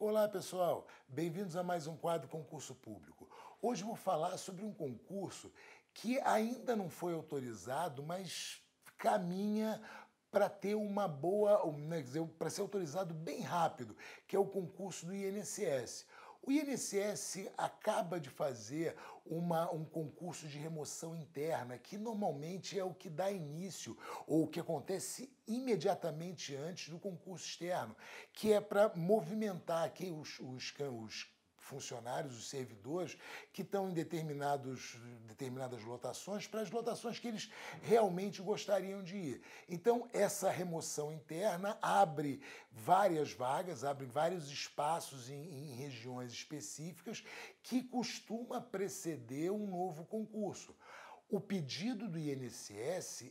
Olá pessoal, bem-vindos a mais um quadro Concurso Público. Hoje vou falar sobre um concurso que ainda não foi autorizado, mas caminha para ter uma boa, né, para ser autorizado bem rápido, que é o concurso do INSS. O INSS acaba de fazer uma, um concurso de remoção interna, que normalmente é o que dá início ou o que acontece imediatamente antes do concurso externo, que é para movimentar quem os, os, os funcionários, os servidores, que estão em determinados, determinadas lotações, para as lotações que eles realmente gostariam de ir. Então, essa remoção interna abre várias vagas, abre vários espaços em, em regiões específicas que costuma preceder um novo concurso. O pedido do INSS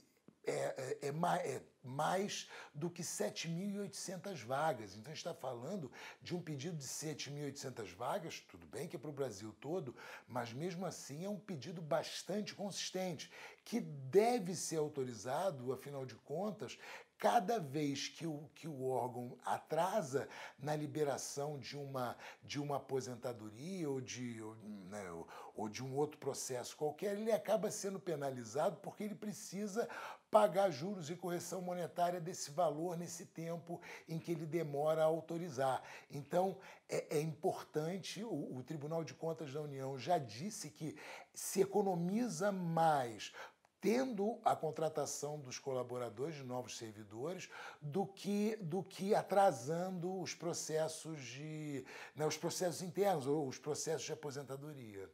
é, é, é, é, mais do que 7.800 vagas. Então, a gente está falando de um pedido de 7.800 vagas, tudo bem que é para o Brasil todo, mas mesmo assim é um pedido bastante consistente, que deve ser autorizado, afinal de contas, cada vez que o, que o órgão atrasa na liberação de uma, de uma aposentadoria ou de, ou, né, ou, ou de um outro processo qualquer, ele acaba sendo penalizado porque ele precisa pagar juros e correção monetária desse valor nesse tempo em que ele demora a autorizar. Então, é, é importante, o, o Tribunal de Contas da União já disse que se economiza mais tendo a contratação dos colaboradores, de novos servidores, do que, do que atrasando os processos de, né, os processos internos ou os processos de aposentadoria.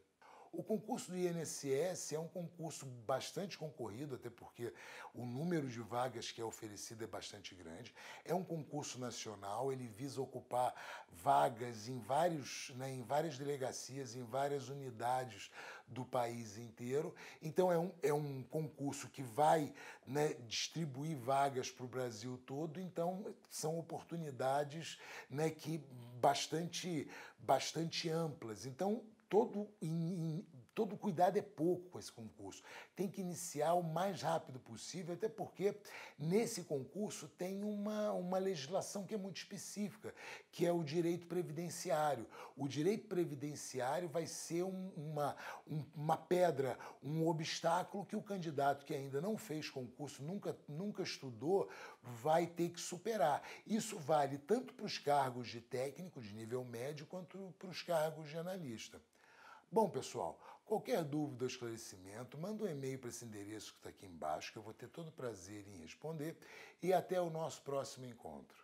O concurso do INSS é um concurso bastante concorrido, até porque o número de vagas que é oferecido é bastante grande. É um concurso nacional, ele visa ocupar vagas em, vários, né, em várias delegacias, em várias unidades do país inteiro. Então, é um, é um concurso que vai né, distribuir vagas para o Brasil todo. Então, são oportunidades né, que bastante, bastante amplas. Então, todo, in, todo cuidado é pouco com esse concurso. Tem que iniciar o mais rápido possível, até porque nesse concurso tem uma, uma legislação que é muito específica, que é o direito previdenciário. O direito previdenciário vai ser um, uma, um, uma pedra, um obstáculo que o candidato que ainda não fez concurso, nunca, nunca estudou, vai ter que superar. Isso vale tanto para os cargos de técnico de nível médio quanto para os cargos de analista. Bom, pessoal, qualquer dúvida ou esclarecimento, manda um e-mail para esse endereço que está aqui embaixo, que eu vou ter todo o prazer em responder. E até o nosso próximo encontro.